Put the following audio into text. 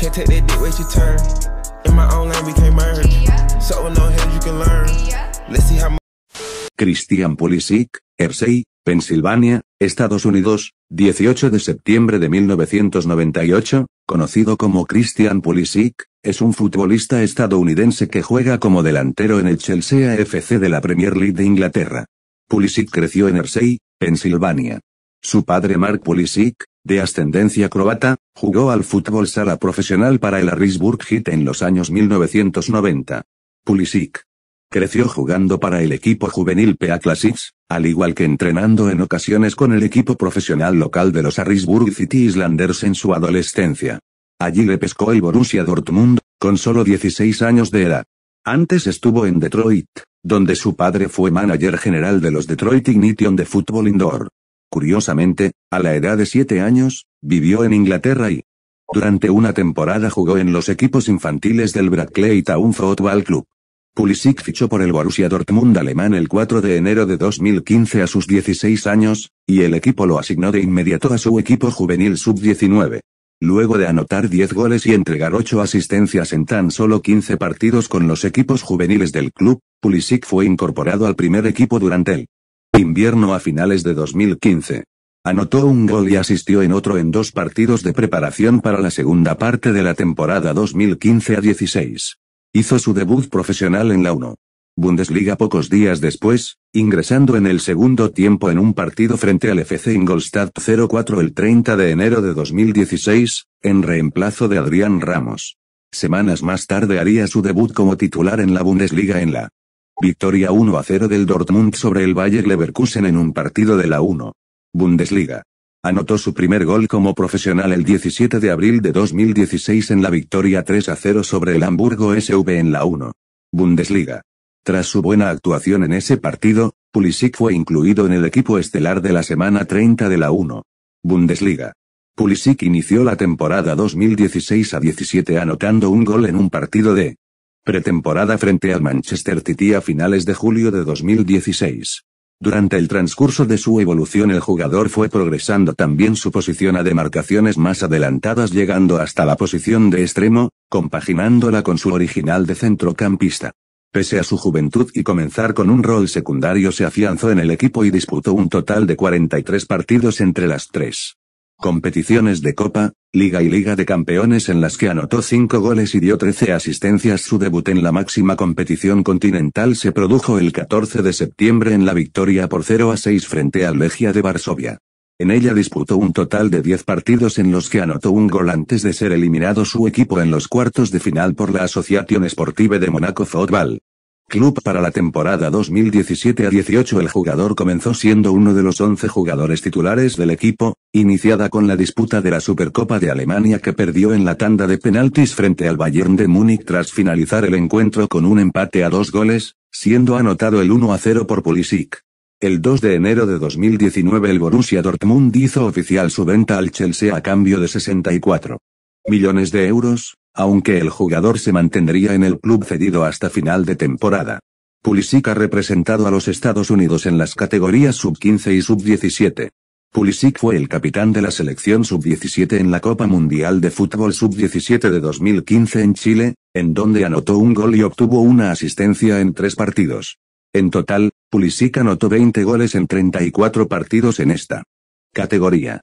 Can't Christian Pulisic, Hersey, Pensilvania, Estados Unidos, 18 de septiembre de 1998, conocido como Christian Pulisic, es un futbolista estadounidense que juega como delantero en el Chelsea FC de la Premier League de Inglaterra. Pulisic creció en Hersey, Pensilvania. Su padre Mark Pulisic, de ascendencia croata, Jugó al fútbol sala profesional para el Harrisburg Heat en los años 1990. Pulisic. Creció jugando para el equipo juvenil PA Classics, al igual que entrenando en ocasiones con el equipo profesional local de los Harrisburg City Islanders en su adolescencia. Allí le pescó el Borussia Dortmund, con solo 16 años de edad. Antes estuvo en Detroit, donde su padre fue manager general de los Detroit Ignition de fútbol indoor. Curiosamente, a la edad de siete años, vivió en Inglaterra y, durante una temporada jugó en los equipos infantiles del Brackley Town Football Club. Pulisic fichó por el Borussia Dortmund alemán el 4 de enero de 2015 a sus 16 años, y el equipo lo asignó de inmediato a su equipo juvenil sub-19. Luego de anotar 10 goles y entregar 8 asistencias en tan solo 15 partidos con los equipos juveniles del club, Pulisic fue incorporado al primer equipo durante el invierno a finales de 2015. Anotó un gol y asistió en otro en dos partidos de preparación para la segunda parte de la temporada 2015 a 16. Hizo su debut profesional en la 1. Bundesliga pocos días después, ingresando en el segundo tiempo en un partido frente al FC Ingolstadt 04 el 30 de enero de 2016, en reemplazo de Adrián Ramos. Semanas más tarde haría su debut como titular en la Bundesliga en la Victoria 1 a 0 del Dortmund sobre el Bayer Leverkusen en un partido de la 1. Bundesliga. Anotó su primer gol como profesional el 17 de abril de 2016 en la victoria 3 a 0 sobre el Hamburgo SV en la 1. Bundesliga. Tras su buena actuación en ese partido, Pulisic fue incluido en el equipo estelar de la semana 30 de la 1. Bundesliga. Pulisic inició la temporada 2016 a 17 anotando un gol en un partido de pretemporada frente al Manchester City a finales de julio de 2016. Durante el transcurso de su evolución el jugador fue progresando también su posición a demarcaciones más adelantadas llegando hasta la posición de extremo, compaginándola con su original de centrocampista. Pese a su juventud y comenzar con un rol secundario se afianzó en el equipo y disputó un total de 43 partidos entre las tres competiciones de Copa, Liga y Liga de Campeones en las que anotó 5 goles y dio 13 asistencias. Su debut en la máxima competición continental se produjo el 14 de septiembre en la victoria por 0 a 6 frente al Legia de Varsovia. En ella disputó un total de 10 partidos en los que anotó un gol antes de ser eliminado su equipo en los cuartos de final por la Asociación Sportive de Monaco Football. Club para la temporada 2017 a 18 el jugador comenzó siendo uno de los 11 jugadores titulares del equipo, iniciada con la disputa de la Supercopa de Alemania que perdió en la tanda de penaltis frente al Bayern de Múnich tras finalizar el encuentro con un empate a dos goles, siendo anotado el 1 a 0 por Pulisic. El 2 de enero de 2019 el Borussia Dortmund hizo oficial su venta al Chelsea a cambio de 64 millones de euros, aunque el jugador se mantendría en el club cedido hasta final de temporada. Pulisic ha representado a los Estados Unidos en las categorías sub-15 y sub-17. Pulisic fue el capitán de la selección sub-17 en la Copa Mundial de Fútbol sub-17 de 2015 en Chile, en donde anotó un gol y obtuvo una asistencia en tres partidos. En total, Pulisic anotó 20 goles en 34 partidos en esta categoría.